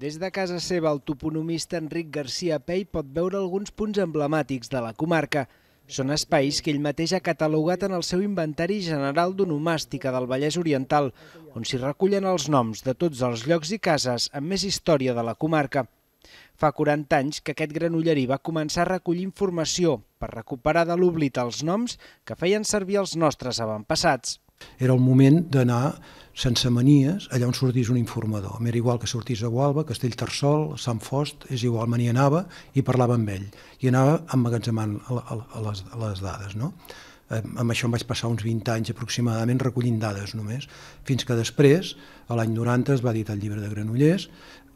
Des de casa seva, el toponomista Enric García Pei pot veure alguns punts emblemàtics de la comarca. Són espais que ell mateix ha catalogat en el seu inventari general d'onomàstica del Vallès Oriental, on s'hi recullen els noms de tots els llocs i cases amb més història de la comarca. Fa 40 anys que aquest granollerí va començar a recollir informació per recuperar de l'oblit els noms que feien servir els nostres avantpassats. Era el moment d'anar sense manies, allà on sortís un informador. M'era igual que sortís a Gualba, Castellterçol, Sant Fost, és igual, me n'hi anava i parlava amb ell. I anava emmagatzemant les, les dades, no? amb això em vaig passar uns 20 anys aproximadament recollint dades només, fins que després, a l'any 90, es va editar el llibre de Granollers,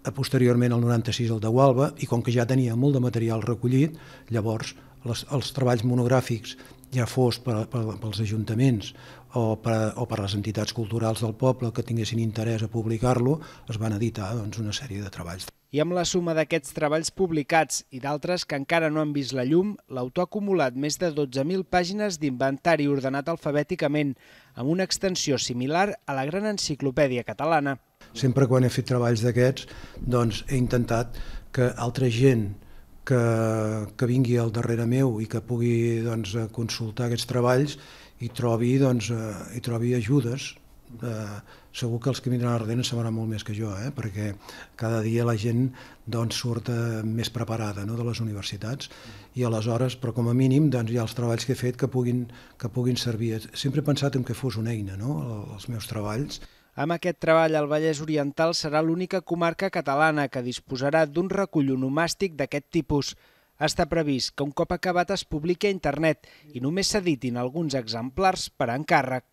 a posteriorment al 96 el de Gualba, i com que ja tenia molt de material recollit, llavors les, els treballs monogràfics ja fos per, per, pels ajuntaments o per, o per les entitats culturals del poble que tinguessin interès a publicar-lo, es van editar doncs, una sèrie de treballs. I amb la suma d'aquests treballs publicats i d'altres que encara no han vist la llum, l'autor ha acumulat més de 12.000 pàgines d'inventari ordenat alfabèticament, amb una extensió similar a la Gran Enciclopèdia Catalana. Sempre quan he fet treballs d'aquests, doncs he intentat que altra gent que, que vingui al darrere meu i que pugui doncs, consultar aquests treballs i trobi, doncs, eh, i trobi ajudes. Eh, segur que els que vindran al Ardena sabran molt més que jo, eh, perquè cada dia la gent doncs, surt eh, més preparada no, de les universitats i aleshores, però com a mínim, doncs, hi ha els treballs que he fet que puguin, que puguin servir. Sempre he pensat en que fos una eina, no, els meus treballs. Amb aquest treball, el Vallès Oriental serà l'única comarca catalana que disposarà d'un recull onomàstic d'aquest tipus. Està previst que un cop acabat es publiqui a internet i només s'editin alguns exemplars per encàrrec.